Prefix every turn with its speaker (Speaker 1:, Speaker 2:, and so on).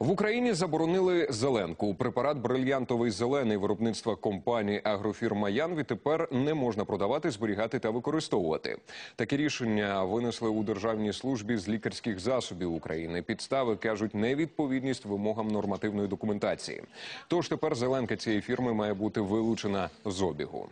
Speaker 1: В Україні заборонили зеленку. Препарат брильянтовий зелений виробництва компанії Агрофірма Янві тепер не можна продавати, зберігати та використовувати. Такі рішення винесли у державній службі з лікарських засобів України. Підстави кажуть невідповідність вимогам нормативної документації. Тож тепер зеленка цієї фірми має бути вилучена з обігу.